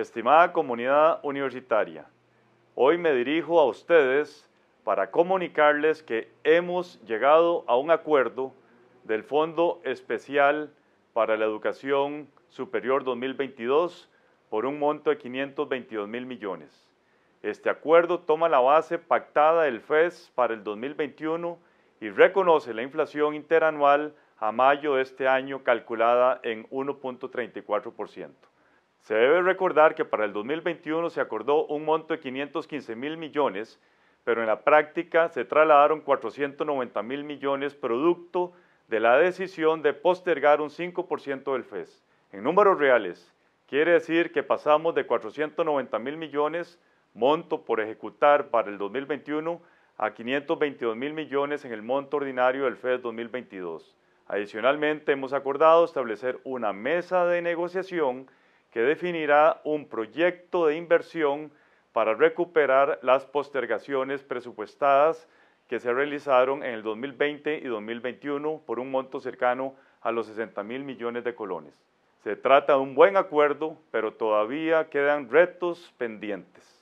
Estimada comunidad universitaria, hoy me dirijo a ustedes para comunicarles que hemos llegado a un acuerdo del Fondo Especial para la Educación Superior 2022 por un monto de 522 mil millones. Este acuerdo toma la base pactada del FES para el 2021 y reconoce la inflación interanual a mayo de este año calculada en 1.34%. Se debe recordar que para el 2021 se acordó un monto de 515 mil millones, pero en la práctica se trasladaron 490 mil millones producto de la decisión de postergar un 5% del FES. En números reales, quiere decir que pasamos de 490 mil millones monto por ejecutar para el 2021 a 522 mil millones en el monto ordinario del FES 2022. Adicionalmente, hemos acordado establecer una mesa de negociación que definirá un proyecto de inversión para recuperar las postergaciones presupuestadas que se realizaron en el 2020 y 2021 por un monto cercano a los 60 mil millones de colones. Se trata de un buen acuerdo, pero todavía quedan retos pendientes.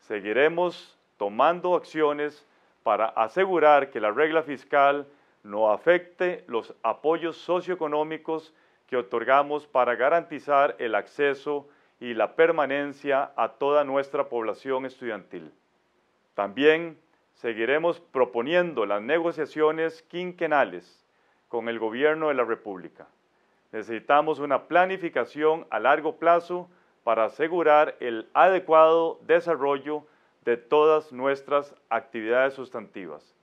Seguiremos tomando acciones para asegurar que la regla fiscal no afecte los apoyos socioeconómicos que otorgamos para garantizar el acceso y la permanencia a toda nuestra población estudiantil. También seguiremos proponiendo las negociaciones quinquenales con el Gobierno de la República. Necesitamos una planificación a largo plazo para asegurar el adecuado desarrollo de todas nuestras actividades sustantivas.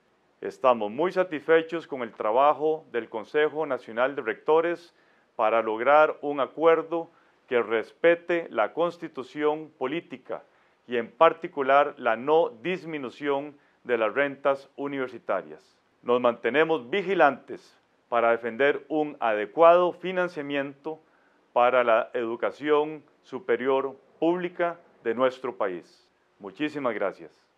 Estamos muy satisfechos con el trabajo del Consejo Nacional de Rectores, para lograr un acuerdo que respete la constitución política y en particular la no disminución de las rentas universitarias. Nos mantenemos vigilantes para defender un adecuado financiamiento para la educación superior pública de nuestro país. Muchísimas gracias.